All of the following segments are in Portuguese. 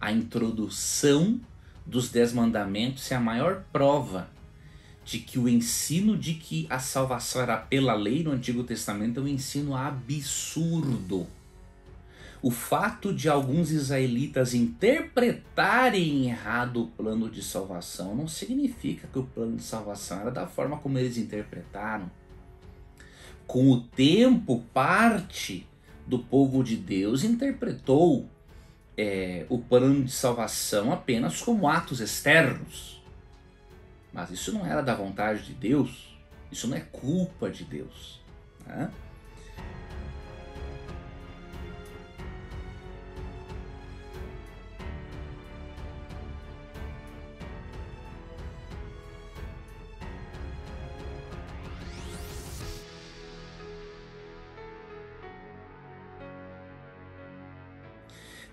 A introdução dos Dez Mandamentos é a maior prova de que o ensino de que a salvação era pela lei no Antigo Testamento é um ensino absurdo. O fato de alguns israelitas interpretarem errado o plano de salvação não significa que o plano de salvação era da forma como eles interpretaram. Com o tempo, parte do povo de Deus interpretou é, o plano de salvação apenas como atos externos. Mas isso não era da vontade de Deus, isso não é culpa de Deus. Né?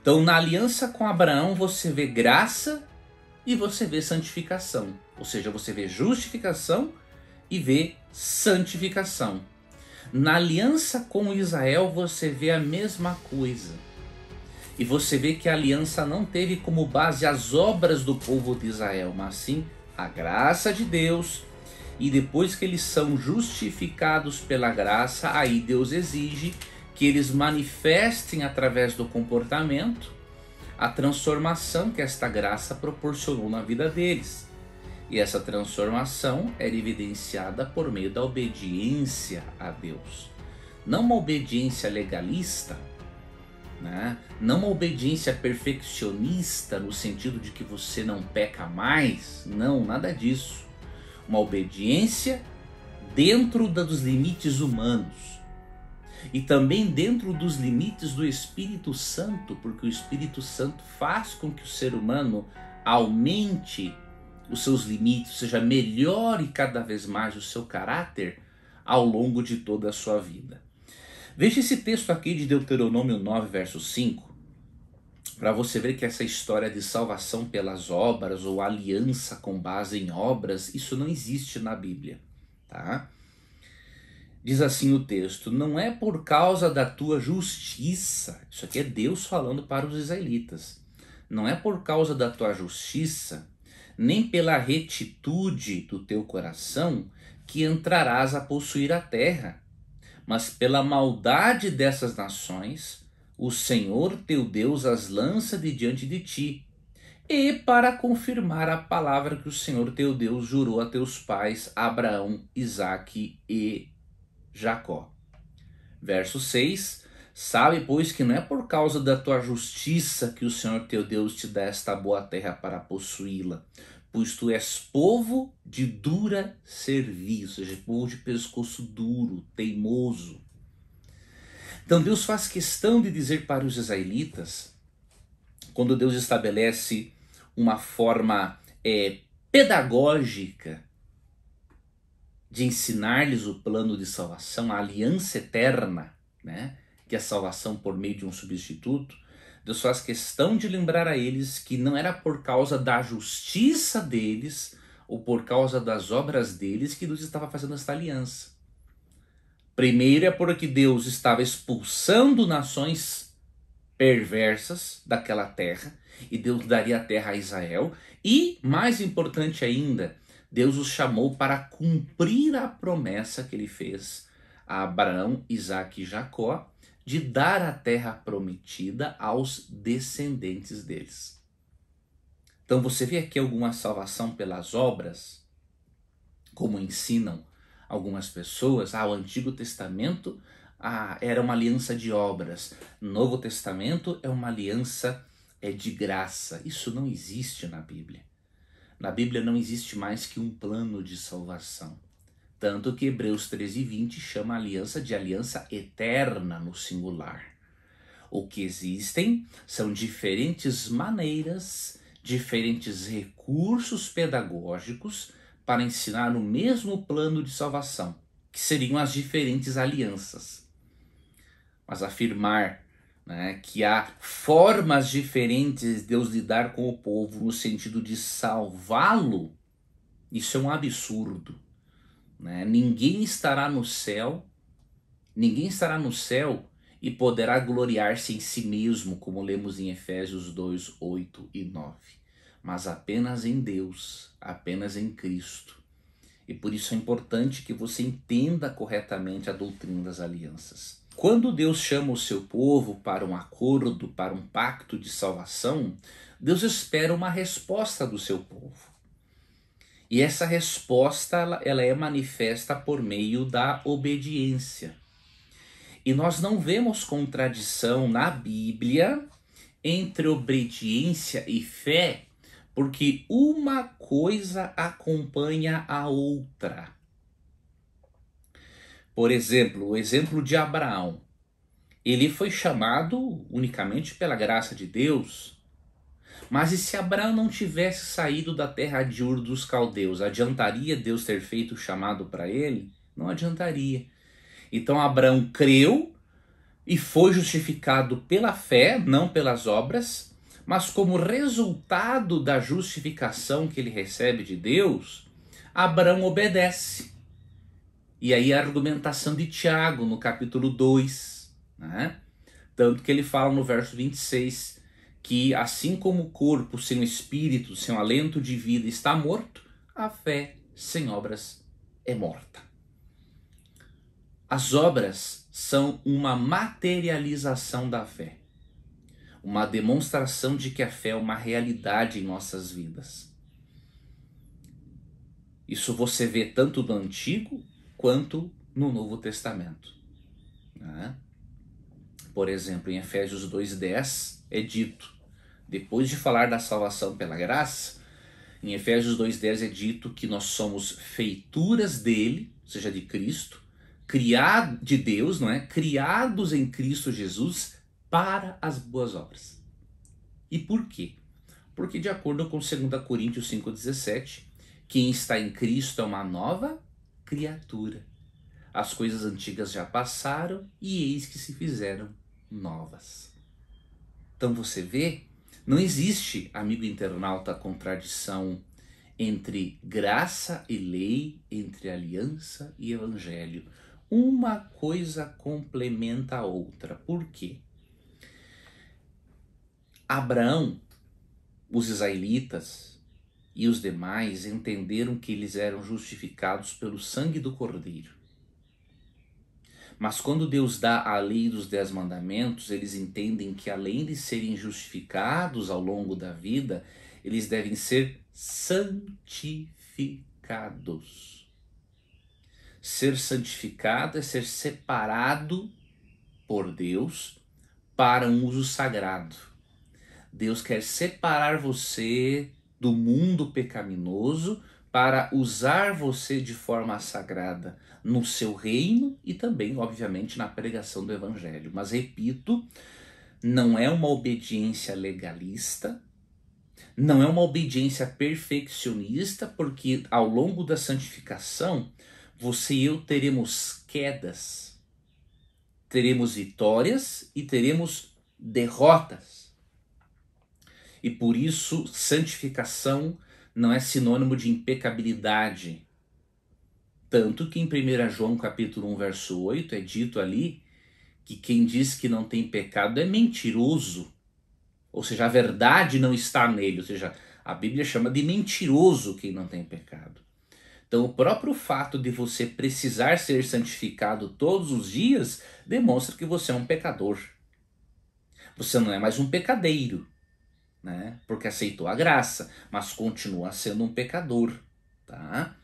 Então, na aliança com Abraão, você vê graça e você vê santificação. Ou seja, você vê justificação e vê santificação. Na aliança com Israel, você vê a mesma coisa. E você vê que a aliança não teve como base as obras do povo de Israel, mas sim a graça de Deus. E depois que eles são justificados pela graça, aí Deus exige que eles manifestem através do comportamento a transformação que esta graça proporcionou na vida deles. E essa transformação era evidenciada por meio da obediência a Deus. Não uma obediência legalista, né? não uma obediência perfeccionista no sentido de que você não peca mais, não, nada disso. Uma obediência dentro dos limites humanos e também dentro dos limites do Espírito Santo, porque o Espírito Santo faz com que o ser humano aumente os seus limites, seja, melhore cada vez mais o seu caráter ao longo de toda a sua vida. Veja esse texto aqui de Deuteronômio 9, verso 5, para você ver que essa história de salvação pelas obras ou aliança com base em obras, isso não existe na Bíblia, tá? Diz assim o texto: Não é por causa da tua justiça. Isso aqui é Deus falando para os israelitas. Não é por causa da tua justiça, nem pela retitude do teu coração, que entrarás a possuir a terra, mas pela maldade dessas nações, o Senhor teu Deus as lança de diante de ti, e para confirmar a palavra que o Senhor teu Deus jurou a teus pais, Abraão, Isaque e Jacó. Verso 6: Sabe, pois, que não é por causa da tua justiça que o Senhor teu Deus te dá esta boa terra para possuí-la, pois tu és povo de dura serviço, ou seja, povo de pescoço duro, teimoso. Então Deus faz questão de dizer para os israelitas, quando Deus estabelece uma forma é, pedagógica de ensinar-lhes o plano de salvação, a aliança eterna, né? que é a salvação por meio de um substituto, Deus faz questão de lembrar a eles que não era por causa da justiça deles ou por causa das obras deles que Deus estava fazendo esta aliança. Primeiro é porque Deus estava expulsando nações perversas daquela terra e Deus daria a terra a Israel. E, mais importante ainda, Deus os chamou para cumprir a promessa que ele fez a Abraão, Isaac e Jacó de dar a terra prometida aos descendentes deles. Então você vê aqui alguma salvação pelas obras, como ensinam algumas pessoas, ah, o Antigo Testamento ah, era uma aliança de obras, Novo Testamento é uma aliança é de graça. Isso não existe na Bíblia. Na Bíblia não existe mais que um plano de salvação. Tanto que Hebreus 13, 20 chama a aliança de aliança eterna no singular. O que existem são diferentes maneiras, diferentes recursos pedagógicos para ensinar o mesmo plano de salvação, que seriam as diferentes alianças. Mas afirmar né, que há formas diferentes de Deus lidar com o povo no sentido de salvá-lo, isso é um absurdo. Né? Ninguém estará no céu, ninguém estará no céu e poderá gloriar-se em si mesmo, como lemos em Efésios 2, 8 e 9. Mas apenas em Deus, apenas em Cristo. E por isso é importante que você entenda corretamente a doutrina das alianças. Quando Deus chama o seu povo para um acordo, para um pacto de salvação, Deus espera uma resposta do seu povo. E essa resposta ela, é manifesta por meio da obediência. E nós não vemos contradição na Bíblia entre obediência e fé, porque uma coisa acompanha a outra. Por exemplo, o exemplo de Abraão. Ele foi chamado unicamente pela graça de Deus. Mas e se Abraão não tivesse saído da terra de Ur dos Caldeus, adiantaria Deus ter feito o chamado para ele? Não adiantaria. Então Abraão creu e foi justificado pela fé, não pelas obras, mas como resultado da justificação que ele recebe de Deus, Abraão obedece. E aí a argumentação de Tiago, no capítulo 2, né? Tanto que ele fala no verso 26 que, assim como o corpo sem o espírito, sem o alento de vida está morto, a fé sem obras é morta. As obras são uma materialização da fé, uma demonstração de que a fé é uma realidade em nossas vidas. Isso você vê tanto no Antigo quanto no Novo Testamento. Né? Por exemplo, em Efésios 2,10 é dito, depois de falar da salvação pela graça, em Efésios 2,10 é dito que nós somos feituras dele, ou seja, de Cristo, criado de Deus, não é? Criados em Cristo Jesus para as boas obras. E por quê? Porque de acordo com 2 Coríntios 5,17, quem está em Cristo é uma nova criatura. As coisas antigas já passaram e eis que se fizeram novas. Então você vê, não existe, amigo internauta, contradição entre graça e lei, entre aliança e evangelho. Uma coisa complementa a outra. Por quê? Abraão, os israelitas, e os demais entenderam que eles eram justificados pelo sangue do Cordeiro. Mas quando Deus dá a lei dos dez mandamentos, eles entendem que além de serem justificados ao longo da vida, eles devem ser santificados. Ser santificado é ser separado por Deus para um uso sagrado. Deus quer separar você do mundo pecaminoso para usar você de forma sagrada no seu reino e também, obviamente, na pregação do evangelho. Mas repito, não é uma obediência legalista, não é uma obediência perfeccionista, porque ao longo da santificação você e eu teremos quedas, teremos vitórias e teremos derrotas e por isso santificação não é sinônimo de impecabilidade. Tanto que em 1 João capítulo 1, verso 8 é dito ali que quem diz que não tem pecado é mentiroso. Ou seja, a verdade não está nele, ou seja, a Bíblia chama de mentiroso quem não tem pecado. Então, o próprio fato de você precisar ser santificado todos os dias demonstra que você é um pecador. Você não é mais um pecadeiro, né? Porque aceitou a graça, mas continua sendo um pecador, tá?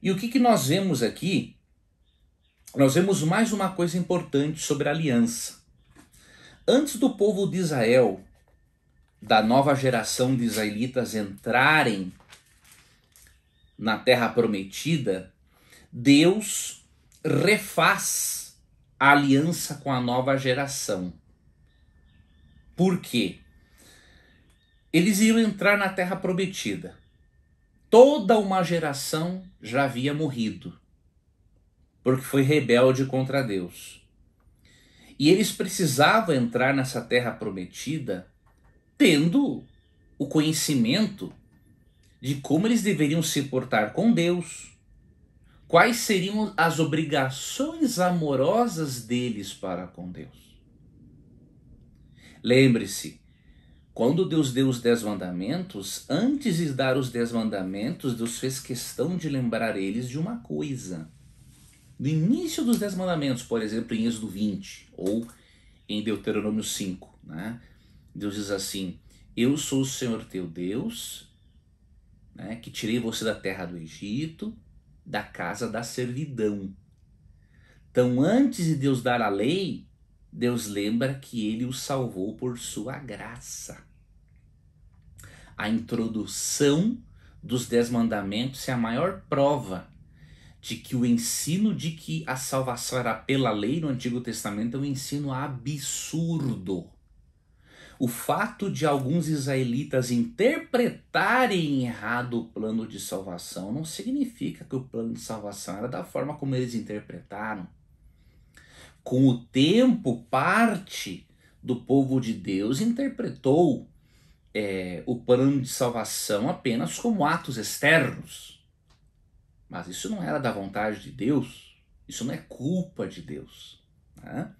E o que, que nós vemos aqui? Nós vemos mais uma coisa importante sobre a aliança. Antes do povo de Israel, da nova geração de israelitas entrarem na terra prometida, Deus refaz a aliança com a nova geração. Por quê? Eles iam entrar na terra prometida. Toda uma geração já havia morrido, porque foi rebelde contra Deus. E eles precisavam entrar nessa terra prometida tendo o conhecimento de como eles deveriam se portar com Deus, quais seriam as obrigações amorosas deles para com Deus. Lembre-se, quando Deus deu os dez mandamentos, antes de dar os dez mandamentos, Deus fez questão de lembrar eles de uma coisa. No início dos dez mandamentos, por exemplo, em Êxodo 20 ou em Deuteronômio 5, né? Deus diz assim: Eu sou o Senhor teu Deus, né, que tirei você da terra do Egito, da casa da servidão. Então, antes de Deus dar a lei, Deus lembra que ele o salvou por sua graça. A introdução dos Dez Mandamentos é a maior prova de que o ensino de que a salvação era pela lei no Antigo Testamento é um ensino absurdo. O fato de alguns israelitas interpretarem errado o plano de salvação não significa que o plano de salvação era da forma como eles interpretaram. Com o tempo, parte do povo de Deus interpretou é, o plano de salvação apenas como atos externos. Mas isso não era da vontade de Deus, isso não é culpa de Deus. Né?